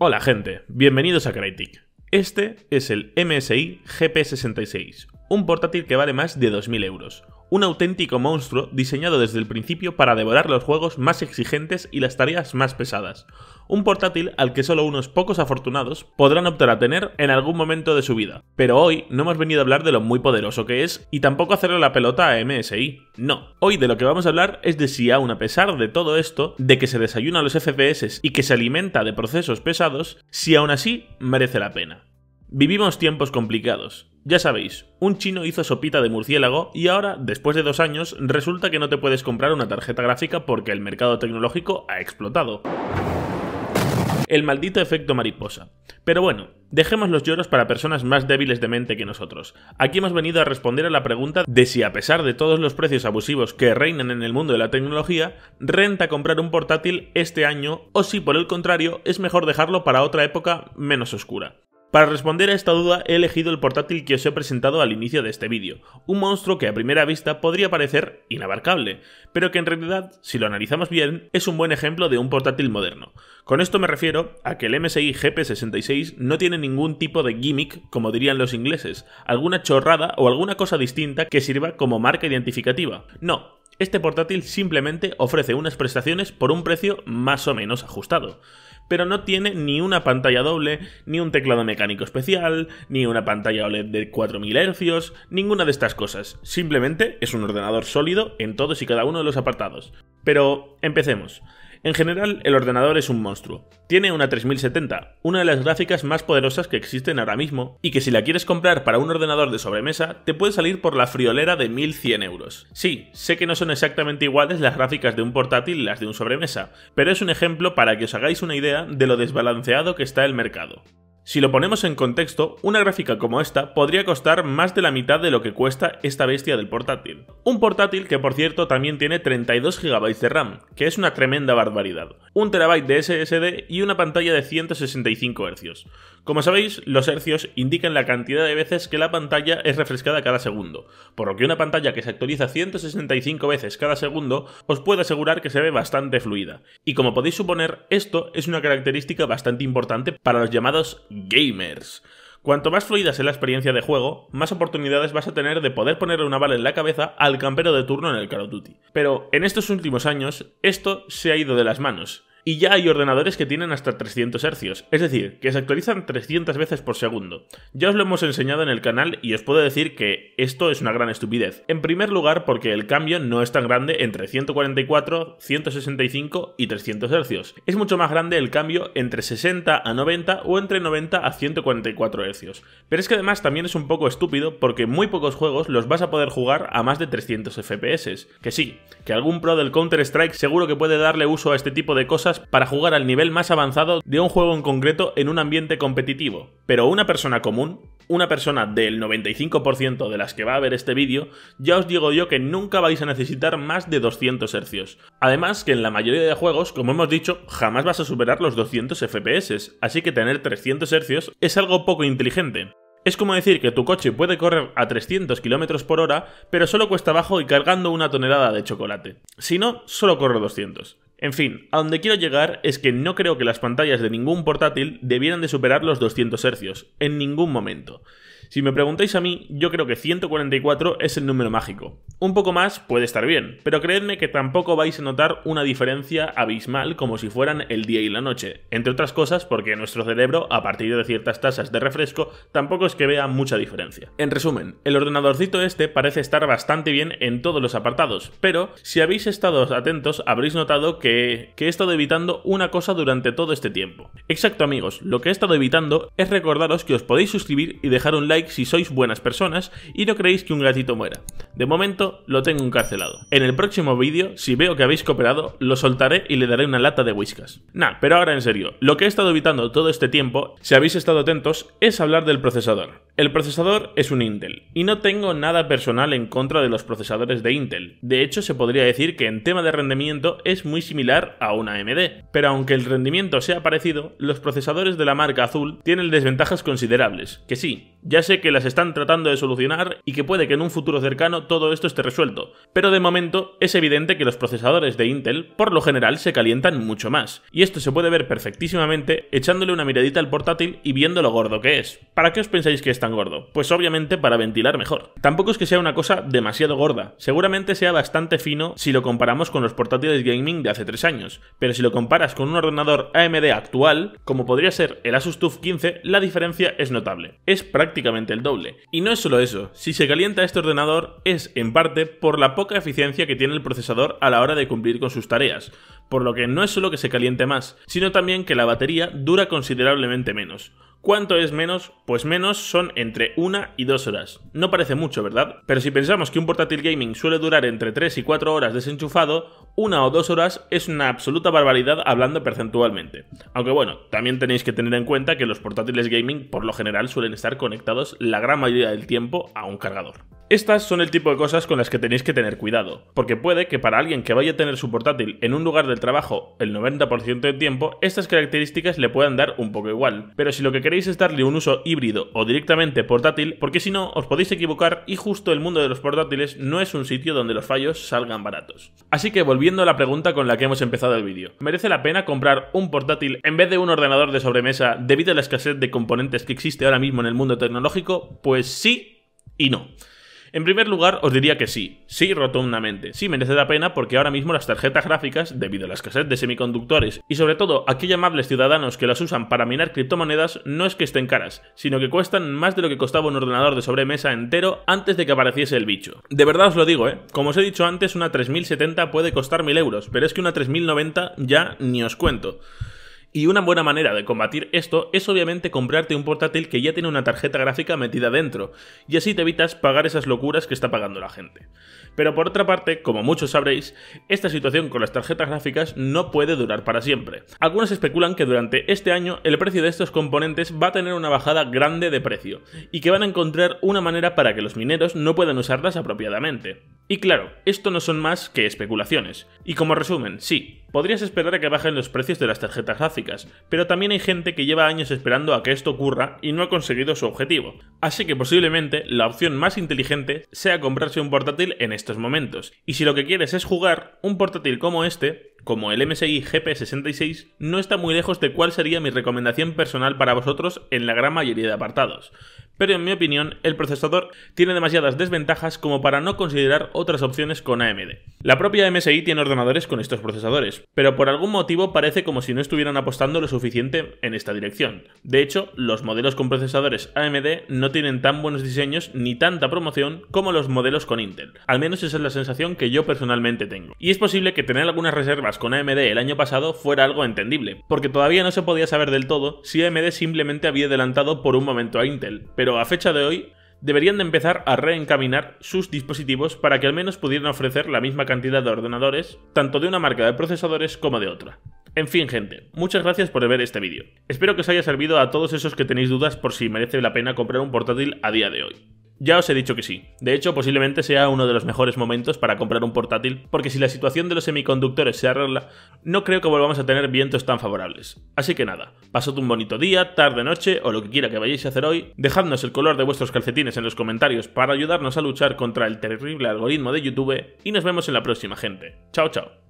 Hola gente, bienvenidos a Crytek. Este es el MSI GP66, un portátil que vale más de 2.000 euros, un auténtico monstruo diseñado desde el principio para devorar los juegos más exigentes y las tareas más pesadas, un portátil al que solo unos pocos afortunados podrán optar a tener en algún momento de su vida. Pero hoy no hemos venido a hablar de lo muy poderoso que es y tampoco hacerle la pelota a MSI. No, hoy de lo que vamos a hablar es de si aún a pesar de todo esto, de que se desayuna los FPS y que se alimenta de procesos pesados, si aún así merece la pena. Vivimos tiempos complicados. Ya sabéis, un chino hizo sopita de murciélago y ahora, después de dos años, resulta que no te puedes comprar una tarjeta gráfica porque el mercado tecnológico ha explotado el maldito efecto mariposa. Pero bueno, dejemos los lloros para personas más débiles de mente que nosotros. Aquí hemos venido a responder a la pregunta de si a pesar de todos los precios abusivos que reinan en el mundo de la tecnología, renta comprar un portátil este año o si por el contrario es mejor dejarlo para otra época menos oscura. Para responder a esta duda he elegido el portátil que os he presentado al inicio de este vídeo, un monstruo que a primera vista podría parecer inabarcable, pero que en realidad, si lo analizamos bien, es un buen ejemplo de un portátil moderno. Con esto me refiero a que el MSI GP66 no tiene ningún tipo de gimmick, como dirían los ingleses, alguna chorrada o alguna cosa distinta que sirva como marca identificativa. No, este portátil simplemente ofrece unas prestaciones por un precio más o menos ajustado pero no tiene ni una pantalla doble, ni un teclado mecánico especial, ni una pantalla OLED de 4000 Hz, ninguna de estas cosas. Simplemente es un ordenador sólido en todos y cada uno de los apartados. Pero empecemos. En general, el ordenador es un monstruo. Tiene una 3070, una de las gráficas más poderosas que existen ahora mismo, y que si la quieres comprar para un ordenador de sobremesa, te puede salir por la friolera de 1100 euros. Sí, sé que no son exactamente iguales las gráficas de un portátil y las de un sobremesa, pero es un ejemplo para que os hagáis una idea de lo desbalanceado que está el mercado. Si lo ponemos en contexto, una gráfica como esta podría costar más de la mitad de lo que cuesta esta bestia del portátil. Un portátil que por cierto también tiene 32 GB de RAM, que es una tremenda barbaridad, un terabyte de SSD y una pantalla de 165 Hz. Como sabéis, los hercios indican la cantidad de veces que la pantalla es refrescada cada segundo, por lo que una pantalla que se actualiza 165 veces cada segundo os puede asegurar que se ve bastante fluida. Y como podéis suponer, esto es una característica bastante importante para los llamados gamers. Cuanto más fluida sea la experiencia de juego, más oportunidades vas a tener de poder ponerle una bala en la cabeza al campero de turno en el Call of Duty. Pero en estos últimos años, esto se ha ido de las manos, y ya hay ordenadores que tienen hasta 300 hz es decir, que se actualizan 300 veces por segundo. Ya os lo hemos enseñado en el canal y os puedo decir que esto es una gran estupidez. En primer lugar, porque el cambio no es tan grande entre 144, 165 y 300 hercios. Es mucho más grande el cambio entre 60 a 90 o entre 90 a 144 hercios. Pero es que además también es un poco estúpido porque muy pocos juegos los vas a poder jugar a más de 300 FPS. Que sí, que algún pro del Counter-Strike seguro que puede darle uso a este tipo de cosas para jugar al nivel más avanzado de un juego en concreto en un ambiente competitivo. Pero una persona común, una persona del 95% de las que va a ver este vídeo, ya os digo yo que nunca vais a necesitar más de 200 hercios. Además que en la mayoría de juegos, como hemos dicho, jamás vas a superar los 200 FPS, así que tener 300 hercios es algo poco inteligente. Es como decir que tu coche puede correr a 300 km por hora, pero solo cuesta abajo y cargando una tonelada de chocolate. Si no, solo corre 200. En fin, a donde quiero llegar es que no creo que las pantallas de ningún portátil debieran de superar los 200 Hz, en ningún momento. Si me preguntáis a mí, yo creo que 144 es el número mágico. Un poco más puede estar bien, pero creedme que tampoco vais a notar una diferencia abismal como si fueran el día y la noche, entre otras cosas porque nuestro cerebro, a partir de ciertas tasas de refresco, tampoco es que vea mucha diferencia. En resumen, el ordenadorcito este parece estar bastante bien en todos los apartados, pero si habéis estado atentos habréis notado que, que he estado evitando una cosa durante todo este tiempo. Exacto amigos, lo que he estado evitando es recordaros que os podéis suscribir y dejar un like si sois buenas personas y no creéis que un gatito muera. De momento lo tengo encarcelado. En el próximo vídeo, si veo que habéis cooperado, lo soltaré y le daré una lata de whiskas. Nah, pero ahora en serio, lo que he estado evitando todo este tiempo, si habéis estado atentos, es hablar del procesador. El procesador es un Intel, y no tengo nada personal en contra de los procesadores de Intel. De hecho, se podría decir que en tema de rendimiento es muy similar a una AMD, pero aunque el rendimiento sea parecido, los procesadores de la marca azul tienen desventajas considerables, que sí, ya sé que las están tratando de solucionar y que puede que en un futuro cercano todo esto esté resuelto, pero de momento es evidente que los procesadores de Intel por lo general se calientan mucho más, y esto se puede ver perfectísimamente echándole una miradita al portátil y viendo lo gordo que es. ¿Para qué os pensáis que es tan gordo? Pues obviamente para ventilar mejor. Tampoco es que sea una cosa demasiado gorda, seguramente sea bastante fino si lo comparamos con los portátiles gaming de hace 3 años, pero si lo comparas con un ordenador AMD actual, como podría ser el Asus TUF 15, la diferencia es notable, es prácticamente el doble. Y no es solo eso, si se calienta este ordenador es en parte por la poca eficiencia que tiene el procesador a la hora de cumplir con sus tareas, por lo que no es solo que se caliente más, sino también que la batería dura considerablemente menos ¿Cuánto es menos? Pues menos son entre 1 y 2 horas. No parece mucho, ¿verdad? Pero si pensamos que un portátil gaming suele durar entre 3 y 4 horas desenchufado, una o dos horas es una absoluta barbaridad hablando percentualmente. Aunque bueno, también tenéis que tener en cuenta que los portátiles gaming por lo general suelen estar conectados la gran mayoría del tiempo a un cargador. Estas son el tipo de cosas con las que tenéis que tener cuidado, porque puede que para alguien que vaya a tener su portátil en un lugar del trabajo el 90% del tiempo, estas características le puedan dar un poco igual, pero si lo que queréis darle un uso híbrido o directamente portátil, porque si no, os podéis equivocar y justo el mundo de los portátiles no es un sitio donde los fallos salgan baratos. Así que volviendo a la pregunta con la que hemos empezado el vídeo, ¿merece la pena comprar un portátil en vez de un ordenador de sobremesa debido a la escasez de componentes que existe ahora mismo en el mundo tecnológico? Pues sí y no. En primer lugar, os diría que sí, sí rotundamente. Sí merece la pena porque ahora mismo las tarjetas gráficas, debido a la escasez de semiconductores y sobre todo aquellos amables ciudadanos que las usan para minar criptomonedas, no es que estén caras, sino que cuestan más de lo que costaba un ordenador de sobremesa entero antes de que apareciese el bicho. De verdad os lo digo, ¿eh? Como os he dicho antes, una 3070 puede costar 1000 euros, pero es que una 3090 ya ni os cuento. Y una buena manera de combatir esto es obviamente comprarte un portátil que ya tiene una tarjeta gráfica metida dentro, y así te evitas pagar esas locuras que está pagando la gente. Pero por otra parte, como muchos sabréis, esta situación con las tarjetas gráficas no puede durar para siempre. Algunos especulan que durante este año el precio de estos componentes va a tener una bajada grande de precio, y que van a encontrar una manera para que los mineros no puedan usarlas apropiadamente. Y claro, esto no son más que especulaciones. Y como resumen, sí, podrías esperar a que bajen los precios de las tarjetas gráficas, pero también hay gente que lleva años esperando a que esto ocurra y no ha conseguido su objetivo. Así que posiblemente la opción más inteligente sea comprarse un portátil en estos momentos. Y si lo que quieres es jugar, un portátil como este, como el MSI GP66, no está muy lejos de cuál sería mi recomendación personal para vosotros en la gran mayoría de apartados pero en mi opinión el procesador tiene demasiadas desventajas como para no considerar otras opciones con AMD. La propia MSI tiene ordenadores con estos procesadores, pero por algún motivo parece como si no estuvieran apostando lo suficiente en esta dirección. De hecho, los modelos con procesadores AMD no tienen tan buenos diseños ni tanta promoción como los modelos con Intel. Al menos esa es la sensación que yo personalmente tengo. Y es posible que tener algunas reservas con AMD el año pasado fuera algo entendible, porque todavía no se podía saber del todo si AMD simplemente había adelantado por un momento a Intel, pero a fecha de hoy deberían de empezar a reencaminar sus dispositivos para que al menos pudieran ofrecer la misma cantidad de ordenadores, tanto de una marca de procesadores como de otra. En fin, gente, muchas gracias por ver este vídeo. Espero que os haya servido a todos esos que tenéis dudas por si merece la pena comprar un portátil a día de hoy. Ya os he dicho que sí. De hecho, posiblemente sea uno de los mejores momentos para comprar un portátil, porque si la situación de los semiconductores se arregla, no creo que volvamos a tener vientos tan favorables. Así que nada, pasad un bonito día, tarde, noche o lo que quiera que vayáis a hacer hoy. Dejadnos el color de vuestros calcetines en los comentarios para ayudarnos a luchar contra el terrible algoritmo de YouTube y nos vemos en la próxima, gente. Chao, chao.